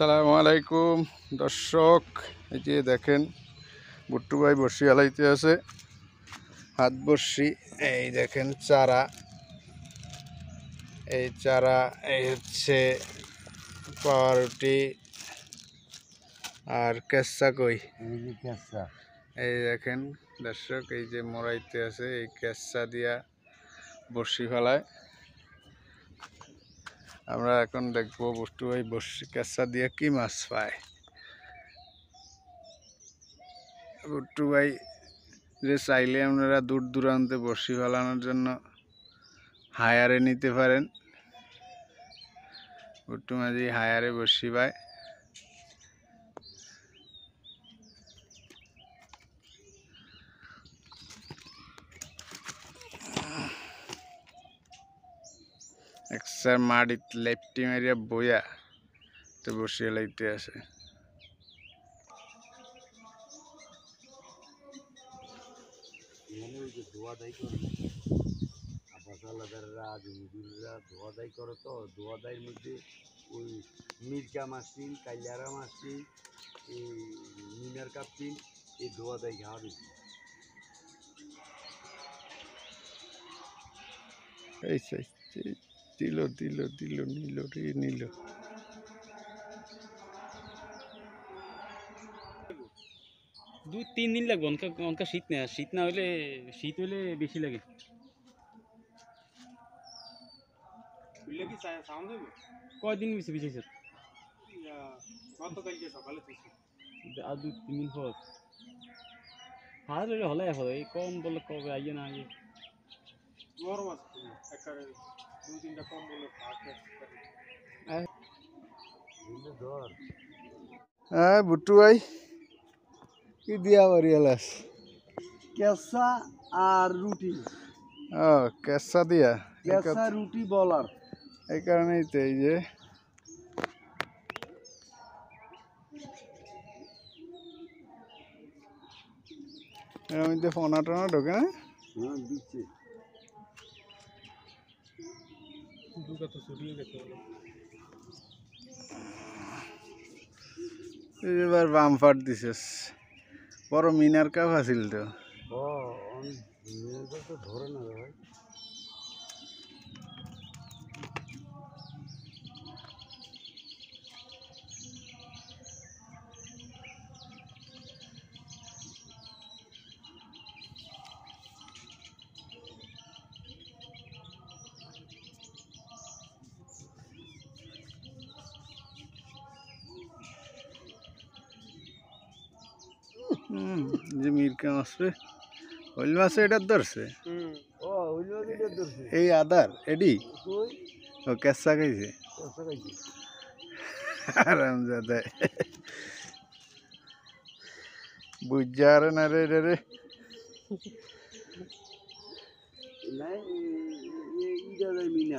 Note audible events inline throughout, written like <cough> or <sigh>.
সালাম আলাইকুম দর্শক এই যে দেখেন বুট্টু ভাই বর্ষি আলাইতে আছে হাত বর্ষি এই দেখেন চারা এই চারা এই হচ্ছে পাউরুটি আর কেঁচা কই এই দেখেন দর্শক এই যে মোড়াইতে আছে এই কেঁচা দিয়া বর্ষি ফেলায় আমরা এখন দেখবো বস্তু ওই বর্ষি কাঁচা দিয়ে কি মাছ পায় বস্তু ভাই যে চাইলে আপনারা দূর দূরান্তে বসি ফেলানোর জন্য হায়ারে নিতে পারেন বস্তু মাঝি হায়ারে বসি পায় বাচ্চার মাটিত লেপটি মারিয়া বইয়া তো বসিয়ে লাইতে আসে ধোয়া দায়ী করে মশালাদাররা মুগুররা ধোয়া দায়ী করে তো ধোয়া দায়ের মধ্যে ওই মির্কা মাসিন কাইলারা মাসিন এই মিনার কাপচিন এই ধোয়া দায়ী খাওয়াবে এই সেই দিল দিল দিল নিল রে নিল দু তিন দিন লাগবে অনকা অনকা শীত না শীত না হলে শীত হলে বেশি লাগে কয়দিন বেশি বিছাইছে গতকালকে সকালে আর দু তিন দিন পর হাজার হলে হলে কম বলে কবে আইয়ে না আইয়ে গরম আছে দুই তিনটা হ্যাঁ, ভাই কি দিয়া বাড়ি এলাস কেঁচা আর রুটি ও কেঁচা দিয়া কেঁচা রুটি বলার এই কারণেই তো এই যে এর মধ্যে ফোনা টোনা ঢোকে না হ্যাঁ, দিচ্ছে ফুলটা তো ছড়িয়ে গেছে এবার বাম্পার দিছিস বড় মিনার কাপ আছিল তো ধরে না ভাই হুম জিমির কাম আসবে হইল মাছে এটার ধরছে এই আদার এডি ও ক্যাসা খাইছে আরাম দাদাই বুঝারে না রে রে রে না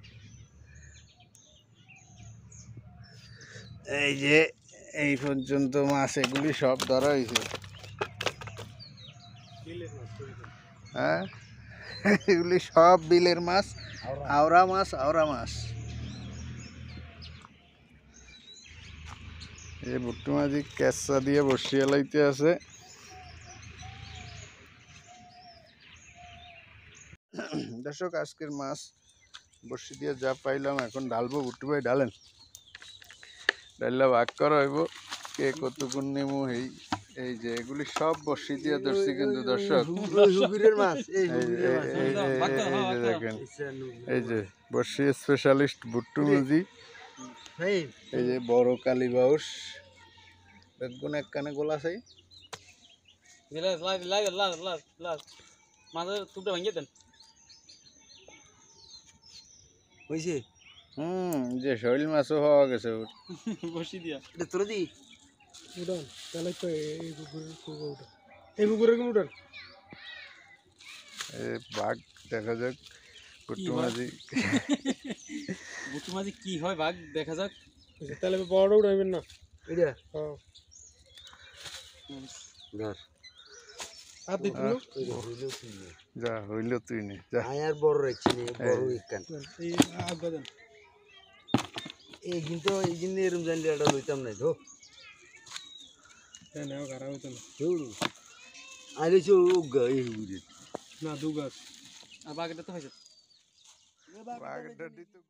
এই যে এই পর্যন্ত মাছ এগুলি সব ধরা হয়েছে হ্যাঁ এগুলি সব বিলের মাছ আওরা মাছ আওরা মাছ এই বুট্টু মাঝি ক্যাচা দিয়ে বসিয়ে লাইতে আছে দর্শক আজকের মাছ বসি দিয়ে যা পাইলাম এখন ডালবো বুট্টু ভাই ডালেন ডাইলা ভাগ করা হইব কে কতক্ষণ নেমু এই এই যে এগুলি সব বসি দিয়ে ধরছি কিন্তু দর্শক এই যে হ্যাঁ, দেখেন এই যে বসি স্পেশালিস্ট বুট্টু মুজি এই যে বড় কালী বাউস একগুণ এক কানে গোলা সেই মাথার তুপটা ভাঙিয়ে দেন হয়েছে যে শৈল মাছও হওয়া গেছে ওর <laughs> বসি দিয়া এটা দি উড়ান তাহলে তো এই পুকুরের কুকুর এই উঠান বাঘ দেখা যাক গুট্টু মাঝি <laughs> কি হয় বাঘ দেখা যাক আচ্ছা, তাহলে বড় উঠাইবেন না এটা হ্যাঁ যা হইল তুই নে যা আর বড় রাখছি বড় ইকান এগিন তো এগিন এরম জানলে এটা লইতাম নাই তো নেও খারাপ হইতো না আরে চো উগা এই না দুগাছ আর বাকিটা তো হয়েছে বাকিটা